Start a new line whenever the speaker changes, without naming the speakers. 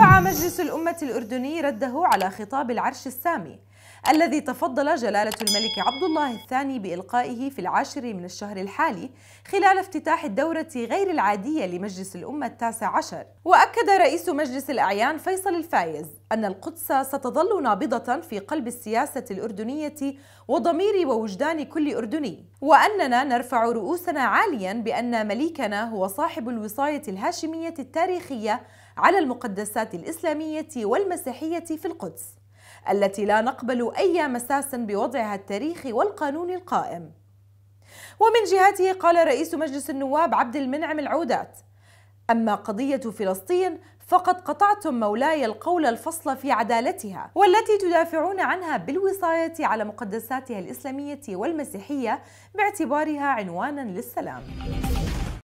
رفع مجلس الأمة الأردني رده على خطاب العرش السامي الذي تفضل جلالة الملك عبد الله الثاني بإلقائه في العاشر من الشهر الحالي خلال افتتاح الدورة غير العادية لمجلس الأمة التاسع عشر وأكد رئيس مجلس الأعيان فيصل الفايز أن القدس ستظل نابضة في قلب السياسة الأردنية وضمير ووجدان كل أردني وأننا نرفع رؤوسنا عاليا بأن مليكنا هو صاحب الوصاية الهاشمية التاريخية على المقدسات الإسلامية والمسيحية في القدس التي لا نقبل أي مساس بوضعها التاريخي والقانون القائم ومن جهته قال رئيس مجلس النواب عبد المنعم العودات أما قضية فلسطين فقد قطعتم مولاي القول الفصل في عدالتها والتي تدافعون عنها بالوصاية على مقدساتها الإسلامية والمسيحية باعتبارها عنوانا للسلام